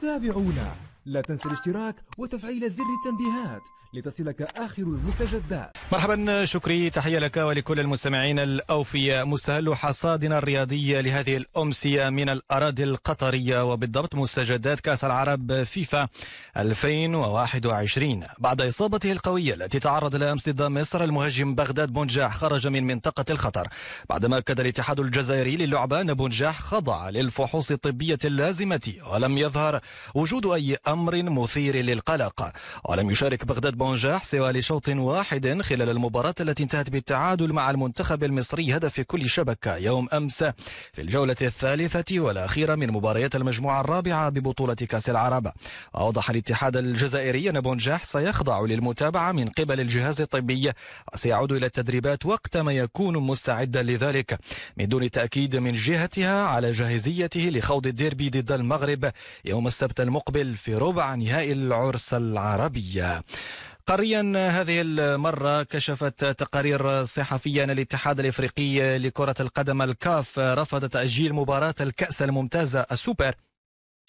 تابعونا لا تنسى الاشتراك وتفعيل زر التنبيهات لتصلك آخر المستجدات مرحبا شكري تحية لك ولكل المستمعين الأوفياء مستهل حصادنا الرياضية لهذه الأمسية من الأراضي القطرية وبالضبط مستجدات كأس العرب فيفا 2021 بعد إصابته القوية التي تعرض لها أمس ضد مصر المهاجم بغداد بونجاح خرج من منطقة الخطر بعدما أكد الاتحاد الجزائري للعبة أن بونجاح خضع للفحوص الطبية اللازمة ولم يظهر وجود أي أمر مثير للقلق ولم يشارك بغداد بونجاح سوى لشوط واحد خلال المباراة التي انتهت بالتعادل مع المنتخب المصري هدف كل شبكة يوم أمس في الجولة الثالثة والأخيرة من مباريات المجموعة الرابعة ببطولة كأس العرب أوضح الاتحاد الجزائري أن بونجاح سيخضع للمتابعة من قبل الجهاز الطبي وسيعود إلى التدريبات وقت ما يكون مستعدا لذلك من دون تأكيد من جهتها على جاهزيته لخوض الديربي ضد المغرب يوم السبت المقبل في ربع نهائي العرس العربية قاريا هذه المرة كشفت تقارير صحفية أن الاتحاد الإفريقي لكرة القدم الكاف رفض تأجيل مباراة الكأس الممتازة السوبر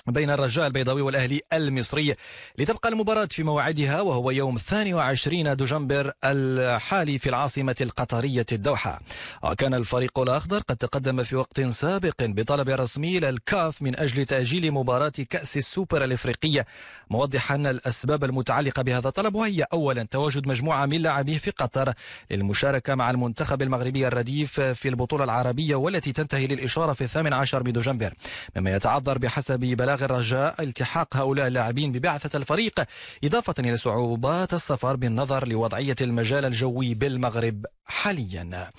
بين الرجاء البيضاوي والأهلي المصري لتبقى المباراة في موعدها وهو يوم 22 دجنبر الحالي في العاصمة القطرية الدوحة وكان الفريق الأخضر قد تقدم في وقت سابق بطلب رسمي للكاف من أجل تأجيل مباراة كأس السوبر الإفريقية موضحا الأسباب المتعلقة بهذا الطلب وهي أولا تواجد مجموعة من لاعبيه في قطر للمشاركة مع المنتخب المغربي الرديف في البطولة العربية والتي تنتهي للإشارة في 18 من دجنبر مما يتعذر بحسب بلاغ بلاغ الرجاء التحاق هؤلاء اللاعبين ببعثة الفريق إضافة إلى صعوبات السفر بالنظر لوضعية المجال الجوي بالمغرب حاليا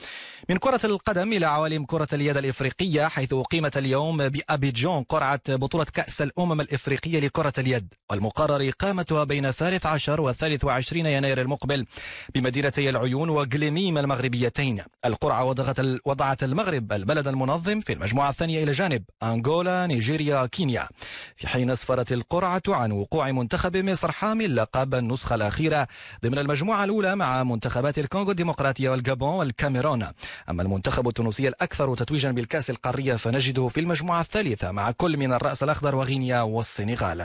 من كرة القدم إلى عوالم كرة اليد الإفريقية حيث أقيمت اليوم بأبيجون قرعة بطولة كأس الأمم الإفريقية لكرة اليد والمقرر إقامتها بين 13 و 23 يناير المقبل بمدينتي العيون وغليميم المغربيتين القرعة وضعت, وضعت المغرب البلد المنظم في المجموعة الثانية إلى جانب أنغولا نيجيريا كينيا في حين أسفرت القرعة عن وقوع منتخب مصر حامل لقب النسخة الأخيرة ضمن المجموعة الأولى مع منتخبات الكونغو الديمقراطية والغابون والكاميرون أما المنتخب التونسي الأكثر تتويجا بالكأس القارية فنجده في المجموعة الثالثة مع كل من الرأس الأخضر وغينيا والسنغال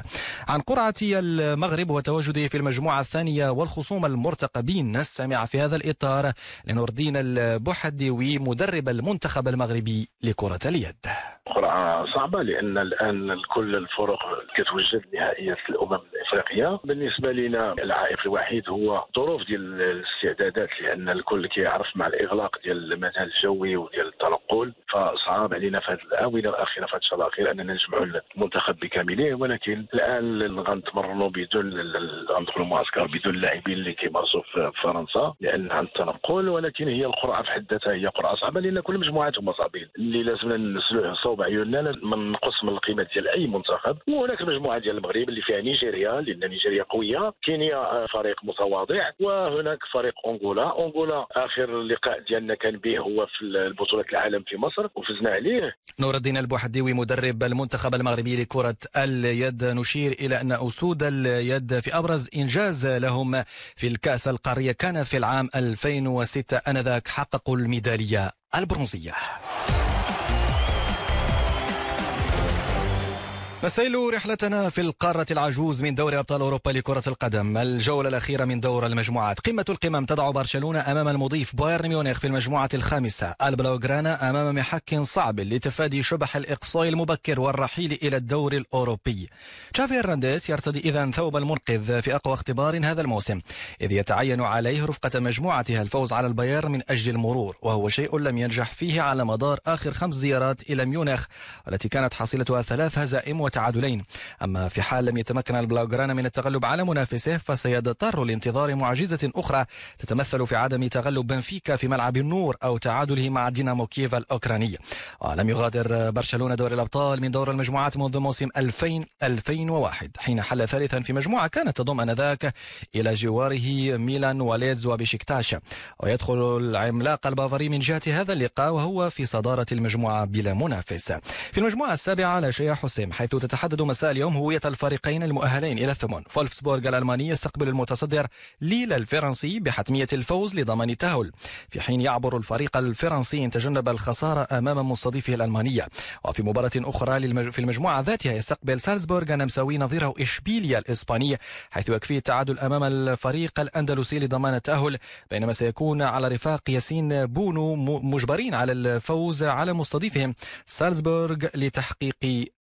عن قرعة المغرب وتواجده في المجموعة الثانية والخصوم المرتقبين نستمع في هذا الإطار لنور الدين البحديوي مدرب المنتخب المغربي لكرة اليد قرعة صعبة لأن الآن كل الفرق تتوجد نهائية الأمم افريقيا بالنسبه لنا العائق الوحيد هو الظروف ديال الاستعدادات لان الكل كيعرف مع الاغلاق ديال المجال الجوي وديال التنقل فصعب علينا في هذه الاونه الاخيره في هذه الشهر اننا نجمعوا المنتخب بكامله ولكن الان غنتمرنوا بدون غندخلوا معسكر بدون اللاعبين اللي كيمارسوا في فرنسا لان عن التنقل ولكن هي القرعه في حد ذاتها هي قرعه صعبه لان كل مجموعات هما صعبين اللي لازم نسلو صوب عيوننا ما نقص من القيمه ديال اي منتخب وهناك مجموعه ديال المغرب اللي فيها نيجيريا لأن نيجيريا قوية كينيا آه، فريق متواضع وهناك فريق أنغولا أنغولا آخر لقاء ديالنا كان به هو في البطولة العالم في مصر وفزنا عليه نور الدين البوحديوي مدرب المنتخب المغربي لكرة اليد نشير إلى أن أسود اليد في أبرز إنجاز لهم في الكأس القارية كان في العام 2006 أنذاك حققوا الميدالية البرونزية نسيل رحلتنا في القارة العجوز من دوري أبطال أوروبا لكرة القدم الجولة الأخيرة من دور المجموعات قمة القمم تضع برشلونة أمام المضيف بايرن ميونخ في المجموعة الخامسة البلاوغرانا أمام محك صعب لتفادي شبح الإقصاء المبكر والرحيل إلى الدور الأوروبي تشافي هرنانديز يرتدي إذا ثوب المنقذ في أقوى اختبار هذا الموسم إذ يتعين عليه رفقة مجموعتها الفوز على البايرن من أجل المرور وهو شيء لم ينجح فيه على مدار آخر خمس زيارات إلى ميونخ التي كانت حصيلتها ثلاث هزائم وتعادلين أما في حال لم يتمكن البلاوغرانا من التغلب على منافسه فسيضطر لانتظار معجزة أخرى تتمثل في عدم تغلب بنفيكا في ملعب النور أو تعادله مع دينامو كييف الأوكراني ولم يغادر برشلونة دور الأبطال من دور المجموعات منذ موسم 2000 2001 حين حل ثالثا في مجموعة كانت تضم أنذاك إلى جواره ميلان وليدز وبشكتاشا ويدخل العملاق البافاري من جهة هذا اللقاء وهو في صدارة المجموعة بلا منافس في المجموعة السابعة لا شيء حسم حيث تتحدد مساء اليوم هوية الفريقين المؤهلين إلى الثمن فولفسبورغ الألماني يستقبل المتصدر ليل الفرنسي بحتمية الفوز لضمان التأهل في حين يعبر الفريق الفرنسي أن تجنب الخسارة أمام مستضيفه الألمانية وفي مباراة أخرى في المجموعة ذاتها يستقبل سالزبورغ نمساوي نظيره إشبيليا الإسباني حيث يكفيه التعادل أمام الفريق الأندلسي لضمان التأهل بينما سيكون على رفاق ياسين بونو مجبرين على الفوز على مستضيفهم سالزبورغ لتحقيق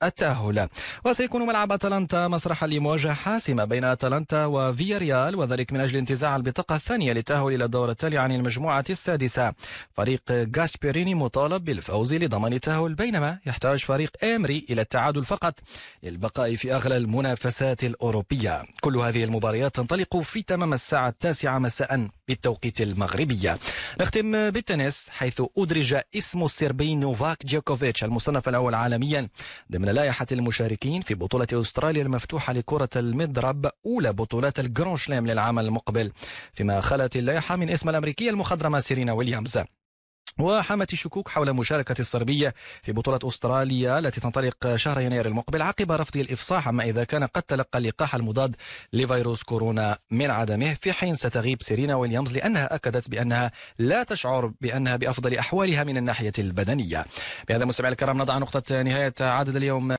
التأهل وسيكون ملعب أتلانتا مسرحا لمواجهة حاسمة بين أتلانتا وفياريال وذلك من أجل انتزاع البطاقة الثانية للتأهل إلى الدور التالي عن المجموعة السادسة فريق غاسبيريني مطالب بالفوز لضمان التأهل بينما يحتاج فريق إمري إلى التعادل فقط للبقاء في أغلى المنافسات الأوروبية كل هذه المباريات تنطلق في تمام الساعة التاسعة مساء بالتوقيت المغربية نختم بالتنس حيث أدرج اسم السربي نوفاك جيوكوفيتش المصنف الأول عالميا ضمن لائحة المت... المشاركين في بطولة أستراليا المفتوحة لكرة المضرب أولى بطولات الجران شلام للعام المقبل فيما خلت اللائحة من اسم الأمريكية المخضرمة سيرينا ويليامز وحمت الشكوك حول مشاركة الصربية في بطولة أستراليا التي تنطلق شهر يناير المقبل عقب رفض الإفصاح عما إذا كان قد تلقى اللقاح المضاد لفيروس كورونا من عدمه في حين ستغيب سيرينا ويليامز لأنها أكدت بأنها لا تشعر بأنها بأفضل أحوالها من الناحية البدنية بهذا مستمعي الكرام نضع نقطة نهاية عدد اليوم